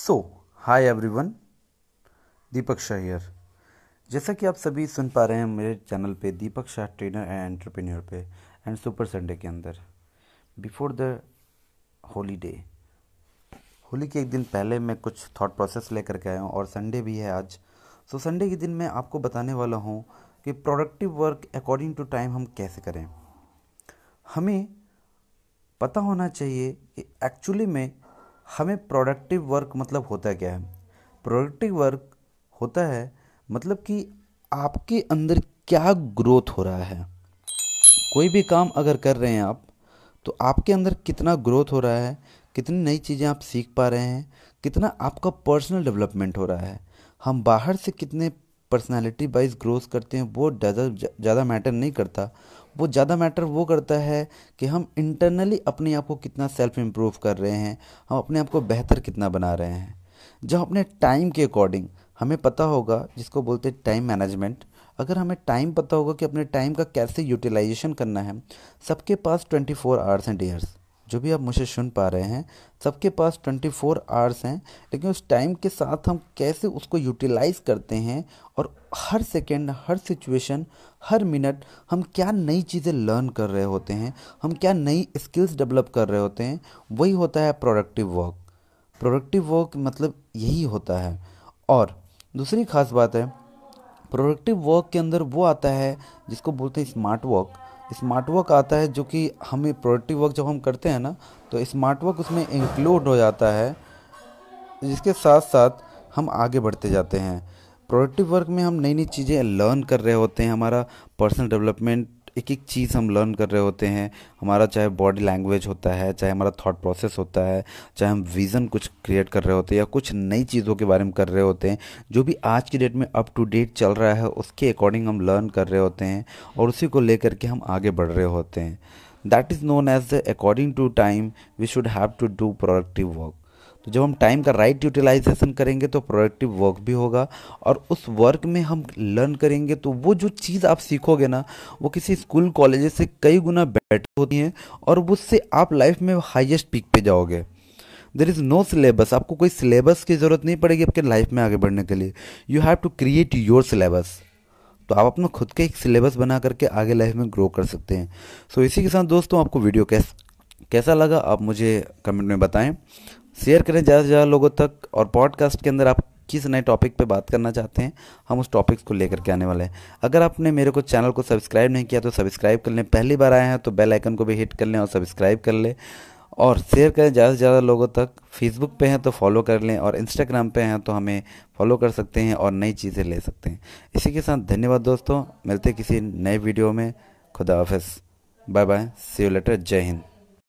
so hi everyone Deepak Shah here जैसा कि आप सभी सुन पा रहे हैं मेरे चैनल पे Deepak Shah trainer and entrepreneur पे एंड सुपर संडे के अंदर before the holiday Holi के एक दिन पहले मैं कुछ थॉट प्रोसेस लेकर के आया हूँ और संडे भी है आज सो so, संडे के दिन मैं आपको बताने वाला हूँ कि productive work according to time हम कैसे करें हमें पता होना चाहिए कि एक्चुअली में हमें प्रोडक्टिव वर्क मतलब होता क्या है प्रोडक्टिव वर्क होता है मतलब कि आपके अंदर क्या ग्रोथ हो रहा है कोई भी काम अगर कर रहे हैं आप तो आपके अंदर कितना ग्रोथ हो रहा है कितनी नई चीज़ें आप सीख पा रहे हैं कितना आपका पर्सनल डेवलपमेंट हो रहा है हम बाहर से कितने पर्सनालिटी वाइज ग्रोथ करते हैं वो ज़्यादा ज़्यादा मैटर नहीं करता वो ज़्यादा मैटर वो करता है कि हम इंटरनली अपने आप को कितना सेल्फ इम्प्रूव कर रहे हैं हम अपने आप को बेहतर कितना बना रहे हैं जब अपने टाइम के अकॉर्डिंग हमें पता होगा जिसको बोलते हैं टाइम मैनेजमेंट अगर हमें टाइम पता होगा कि अपने टाइम का कैसे यूटिलाइजेशन करना है सबके पास twenty four hours and years जो भी आप मुझे सुन पा रहे हैं सबके पास 24 फोर आवर्स हैं लेकिन उस टाइम के साथ हम कैसे उसको यूटिलाइज़ करते हैं और हर सेकेंड हर सिचुएशन हर मिनट हम क्या नई चीज़ें लर्न कर रहे होते हैं हम क्या नई स्किल्स डेवलप कर रहे होते हैं वही होता है प्रोडक्टिव वर्क प्रोडक्टिव वर्क मतलब यही होता है और दूसरी खास बात है प्रोडक्टिव वर्क के अंदर वो आता है जिसको बोलते हैं स्मार्ट वर्क स्मार्ट वर्क आता है जो कि हमें प्रोडक्टिव वर्क जब हम करते हैं ना तो स्मार्ट वर्क उसमें इंक्लूड हो जाता है जिसके साथ साथ हम आगे बढ़ते जाते हैं प्रोडक्टिव वर्क में हम नई नई चीज़ें लर्न कर रहे होते हैं हमारा पर्सनल डेवलपमेंट एक एक चीज़ हम लर्न कर रहे होते हैं हमारा चाहे बॉडी लैंग्वेज होता है चाहे हमारा थॉट प्रोसेस होता है चाहे हम विज़न कुछ क्रिएट कर रहे होते हैं या कुछ नई चीज़ों के बारे में कर रहे होते हैं जो भी आज की डेट में अप टू डेट चल रहा है उसके अकॉर्डिंग हम लर्न कर रहे होते हैं और उसी को लेकर के हम आगे बढ़ रहे होते हैं that is known as the according to time we should have to do productive work तो जब हम टाइम का राइट यूटिलाइजेशन करेंगे तो प्रोडक्टिव वर्क भी होगा और उस वर्क में हम लर्न करेंगे तो वो जो चीज़ आप सीखोगे ना वो किसी स्कूल कॉलेज से कई गुना बेटर होती हैं और उससे आप लाइफ में हाइएस्ट पीक पे जाओगे देर इज़ नो सिलेबस आपको कोई सिलेबस की ज़रूरत नहीं पड़ेगी आपके लाइफ में आगे बढ़ने के लिए you have to create your syllabus तो आप अपना खुद का एक सिलेबस बना करके आगे लाइफ में ग्रो कर सकते हैं सो so, इसी के साथ दोस्तों आपको वीडियो कैस कैसा लगा आप मुझे कमेंट में बताएं शेयर करें ज़्यादा से ज़्यादा लोगों तक और पॉडकास्ट के अंदर आप किस नए टॉपिक पे बात करना चाहते हैं हम उस टॉपिक्स को लेकर के आने वाले हैं अगर आपने मेरे को चैनल को सब्सक्राइब नहीं किया तो सब्सक्राइब कर लें पहली बार आए हैं तो बेल आइकन को भी हिट कर लें और सब्सक्राइब कर लें और शेयर करें ज़्यादा से ज़्यादा लोगों तक फेसबुक पे हैं तो फॉलो कर लें और इंस्टाग्राम पे हैं तो हमें फॉलो कर सकते हैं और नई चीज़ें ले सकते हैं इसी के साथ धन्यवाद दोस्तों मिलते किसी नए वीडियो में खुदा हाफ bye bye see you later जय हिंद